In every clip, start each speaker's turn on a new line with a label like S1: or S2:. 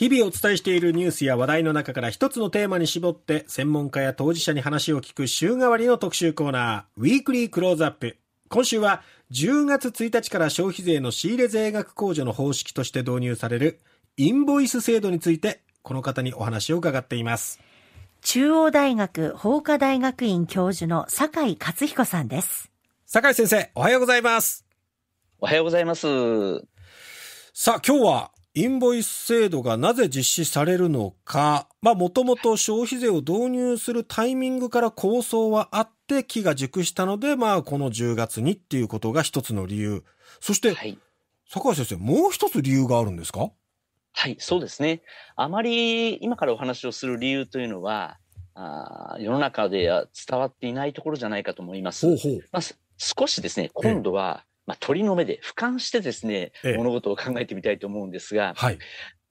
S1: 日々お伝えしているニュースや話題の中から一つのテーマに絞って専門家や当事者に話を聞く週替わりの特集コーナー、ウィークリークローズアップ。今週は10月1日から消費税の仕入れ税額控除の方式として導入されるインボイス制度についてこの方にお話を伺っています。中央大学法科
S2: 大学院教授の酒井克彦さんです。
S1: 酒井先生、おはようございます。おはようございます。さあ、今日はインボイス制度がなぜ実施されるのか、まあもともと消費税を導入するタイミングから構想はあって、木が熟したので、まあこの10月にっていうことが一つの理由。そして、はい、坂井先生、もう一つ理由があるんですか
S2: はい、そうですね。あまり今からお話をする理由というのは、あ世の中では伝わっていないところじゃないかと思います。ほうほうまあ、少しですね、今度はまあ、鳥の目で俯瞰してですね、ええ、物事を考えてみたいと思うんですが、はい、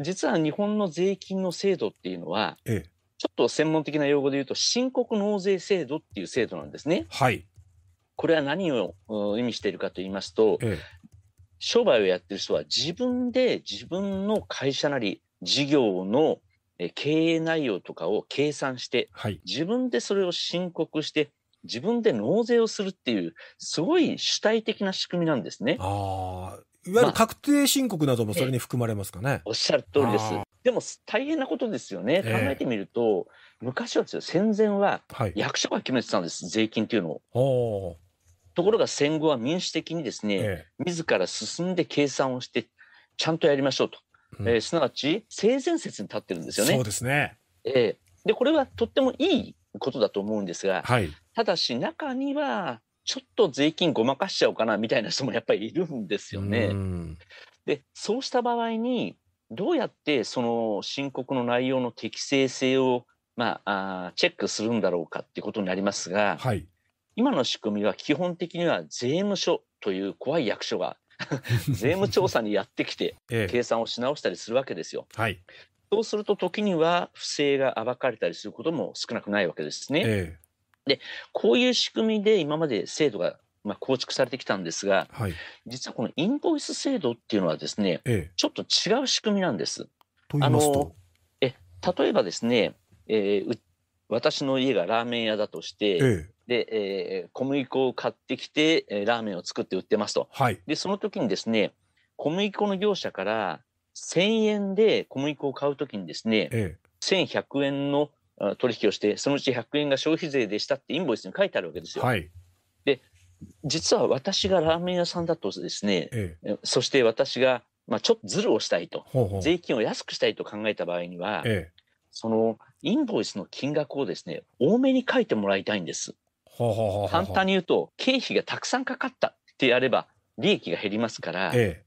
S2: 実は日本の税金の制度っていうのは、え、ちょっと専門的な用語で言うと申告納税制度っていう制度なんですね。はい、これは何を意味しているかと言いますと、商売をやってる人は自分で自分の会社なり事業の経営内容とかを計算して、はい、自分でそれを申告して自分で納税をするっていう、すごい主体的な仕組みなんですね。あいわゆる
S1: 確定申告などもそれに含まれますかね。まあ、おっしゃる通りです。
S2: でも大変なことですよね。考えてみると、えー、昔はですよ、戦前は役所が決めてたんです、はい、税金っていうのを。ところが戦後は民主的にですね、えー、自ら進んで計算をして、ちゃんとやりましょうと。うん、えー、すなわち、性善説に立ってるんですよね。そうですね。えー、で、これはとってもいいことだと思うんですが、はい、ただし中にはちょっと税金ごまかしちゃおうかなみたいな人もやっぱりいるんですよね。でそうした場合にどうやってその申告の内容の適正性を、まあ、あチェックするんだろうかっていうことになりますが、はい、今の仕組みは基本的には税務署という怖い役所が 税務調査にやってきて 計算をし直したりするわけですよ。はい、そうすると時には不正が暴かれたりすることも少なくないわけですね。ええでこういう仕組みで今まで制度がまあ構築されてきたんですが、はい、実はこのインボイス制度っていうのはですね、ええ、ちょっと違う仕組みなんです。あのえ例えばですね、えー、私の家がラーメン屋だとして、えで、えー、小麦粉を買ってきて、えー、ラーメンを作って売ってますと、はい、でその時にですね小麦粉の業者から1000円で小麦粉を買う時にですね、ええ、1100円の取引をしてそのうち100円が消費税でしたってインボイスに書いてあるわけですよ。はい、で実は私がラーメン屋さんだとですね、ええ、そして私が、まあ、ちょっとズルをしたいと税金を安くしたいと考えた場合には、え、そのインボイスの金額をですね多めに書いてもらいたいんです。
S1: ほうほうほうほう簡単に
S2: 言うと経費がたくさんかかったってやれば利益が減りますから、ええ、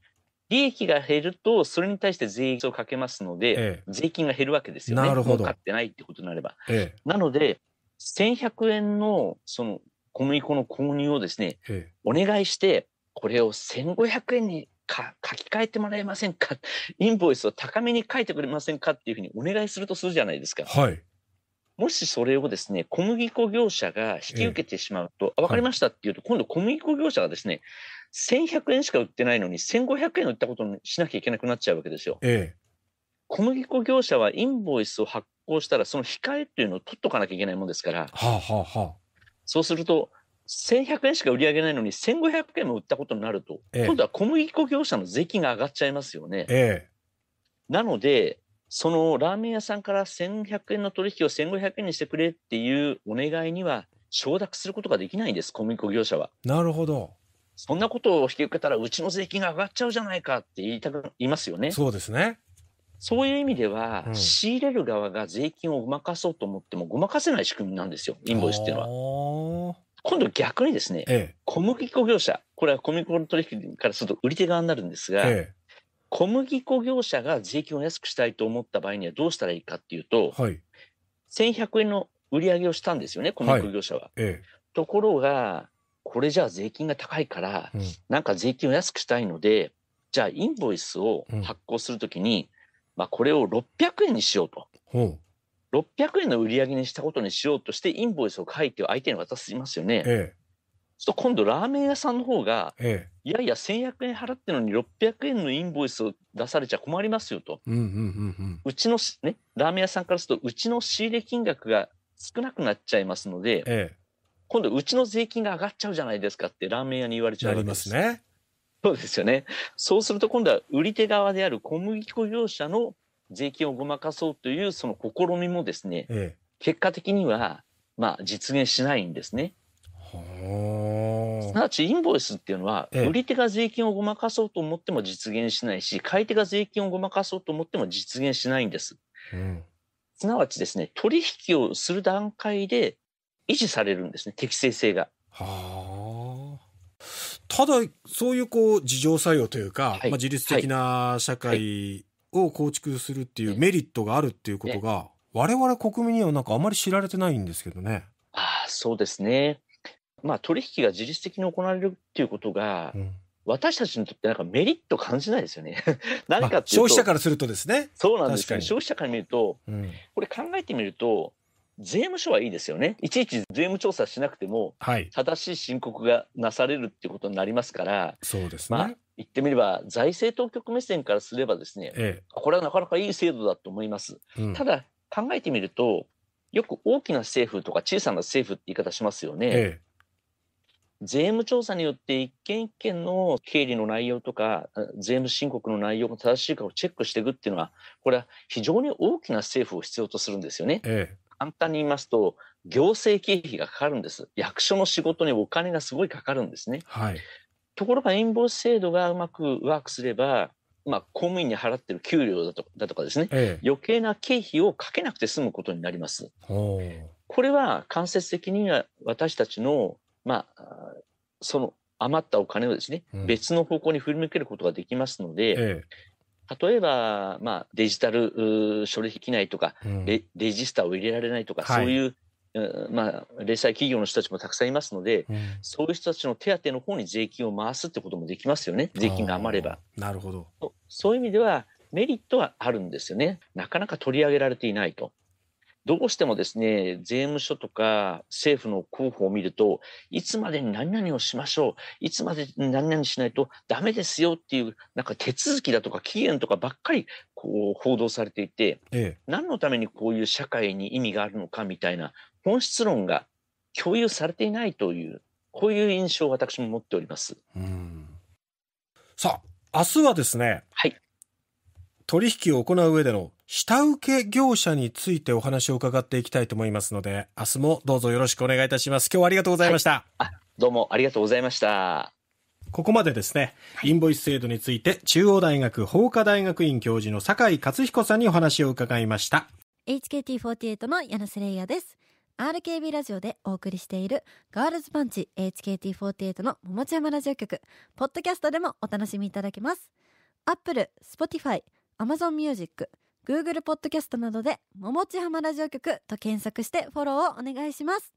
S2: 利益が減ると、それに対して税率をかけますので、ええ、税金が減るわけですよね。なるほど。買ってないってことになれば。え、なので、1100円のその小麦粉の購入をですね、お願いして、これを1500円にか書き換えてもらえませんか、インボイスを高めに書いてくれませんかっていうふうにお願いするとするじゃないですか。はい。もしそれをですね、小麦粉業者が引き受けてしまうと、あ分かりましたっていうと、はい、今度小麦粉業者がですね、1100円しか売ってないのに、1500円売ったことにしなきゃいけなくなっちゃうわけですよ。ええ、小麦粉業者はインボイスを発行したら、その控えっていうのを取っとかなきゃいけないもんですから、はは
S1: あはあ、
S2: そうすると、1100円しか売り上げないのに1500円も売ったことになると、ええ、今度は小麦粉業者の税金が上がっちゃいますよね。ええ、なので、そのラーメン屋さんから1100円の取引を1500円にしてくれっていうお願いには承諾することができないんです、小麦粉業者は。
S1: なるほど。
S2: そんなことを引き受けたら、うちの税金が上がっちゃうじゃないかって言いたく、いますよね。そうですね。そういう意味では、うん、仕入れる側が税金をごまかそうと思っても、ごまかせない仕組みなんですよ、インボイスっていうのは。今度逆にですね、ええ、小麦粉業者、これは小麦粉の取引からすると売り手側になるんですが、ええ小麦粉業者が税金を安くしたいと思った場合にはどうしたらいいかっていうと、はい、1100円の売り上げをしたんですよね、小麦粉業者は。はいええところが、これじゃあ税金が高いから、うん、なんか税金を安くしたいので、じゃあインボイスを発行するときに、うん、まあこれを600円にしようと。う600円の売り上げにしたことにしようとして、インボイスを書いて相手に渡しますよね。ええ、すと今度ラーメン屋さんの方が、ええ、いやいや1,100円払ってるのに600円のインボイスを出されちゃ困りますよと、うんうんうんうん、うちの、ね、ラーメン屋さんからするとうちの仕入れ金額が少なくなっちゃいますので、ええ、今度うちの税金が上がっちゃうじゃないですかってラーメン屋に言われちゃうです。りますね。そうですよね。そうすると今度は売り手側である小麦粉業者の税金をごまかそうというその試みもですね、ええ、結果的にはまあ実現しないんですね。
S1: はあ。
S2: すなわちインボイスっていうのは、売り手が税金をごまかそうと思っても実現しないし、買い手が税金をごまかそうと思っても実現しないんです。うん、すなわちですね、取引をする段階で維持されるんですね、適正性が。はあ。ただ、そういう
S1: こう、自浄作用というか、はい、まあ、自律的な社会を構築するっていうメリットがあるっていうことが、はい、我々国民にはなんかあまり知られてないんですけどね。
S2: ああ、そうですね。まあ、取引が自律的に行われるっていうことが、うん、私たちにとってなんかメリット感じないですよね。何か消費者からするとですね。そうなんですよ、ね、消費者から見ると、うん、これ考えてみると、税務署はいいですよね。いちいち税務調査しなくても、正しい申告がなされるっていうことになりますから、そうですね。まあ言ってみれば財政当局目線からすればですね、ええ、これはなかなかいい制度だと思います、うん、ただ考えてみるとよく大きな政府とか小さな政府って言い方しますよね、え税務調査によって一件一件の経理の内容とか税務申告の内容が正しいかをチェックしていくっていうのはこれは非常に大きな政府を必要とするんですよね。ええ、簡単に言いますと行政経費がかかるんです役所の仕事にお金がすごいかかるんですね。はい、ところがインボイス制度がうまくワークすればまあ、公務員に払ってる給料だとだとかですね、ええ、余計な経費をかけなくて済むことになります。これは間接的には私たちの、まあ、その余ったお金をですね、うん、別の方向に振り向けることができますので、ええ、例えば、まあ、デジタル書類できないとか、うん、レジスターを入れられないとか、はい、そういう、まあ、零細企業の人たちもたくさんいますので、うん、そういう人たちの手当の方に税金を回すってこともできますよね、税金が余れば。なるほどそういう意味では、メリットはあるんですよね。なかなか取り上げられていないと。どうしてもですね、税務署とか政府の候補を見ると、いつまでに何々をしましょう、いつまでに何々しないとダメですよっていう、なんか手続きだとか期限とかばっかりこう報道されていて、ええ、何のためにこういう社会に意味があるのかみたいな本質論が共有されていないという、こういう印象を私も持っております。うん
S1: さあ、明日はですね、はい、取引を行う上での下請け業者についてお話を伺っていきたいと思いますので、明日もどうぞよろしくお願
S2: いいたします。今日はありがとうございました。はい、どうもありがとうございました。
S1: ここまでですね、インボイス制度について、中央大学法科大学院教授の酒井克彦さんにお話を伺いました。
S2: HKT48 の柳瀬玲也です。RKB ラジオでお送りしているガールズパンチ HKT48 の桃地山ラジオ局、ポッドキャストでもお楽しみいただけます。アップル、スポティファイ。Amazon Music、Google Podcast などで、ももちはまラジオ局と検索してフォローをお願いします。